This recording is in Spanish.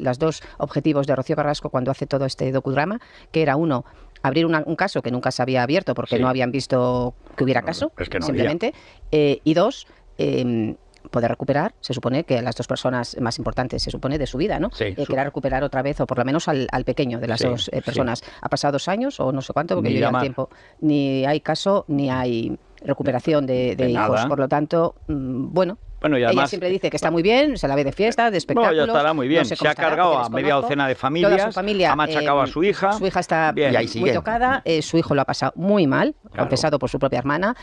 los dos objetivos de Rocío Carrasco cuando hace todo este docudrama, que era uno, abrir un caso que nunca se había abierto porque no habían visto que hubiera caso, simplemente, eh, y dos, em, poder recuperar, se supone que las dos personas más importantes, se supone, de su vida, ¿no? Sí, eh, recuperar otra vez, o por lo menos al, pequeño de las dos eh, personas. Ha pasado dos años o no sé cuánto, porque lleva tiempo. Ni hay caso, ni hay recuperación de, hijos. Por lo tanto, mm, bueno, Ella siempre dice que está muy bien, se la ve de fiesta, de espectáculos. ya muy bien. se ha cargado a media docena de familias, familia, ha machacado a eh, su hija. Su hija está muy tocada, eh, su hijo lo ha pasado muy mal, ha empezado por su propia hermana.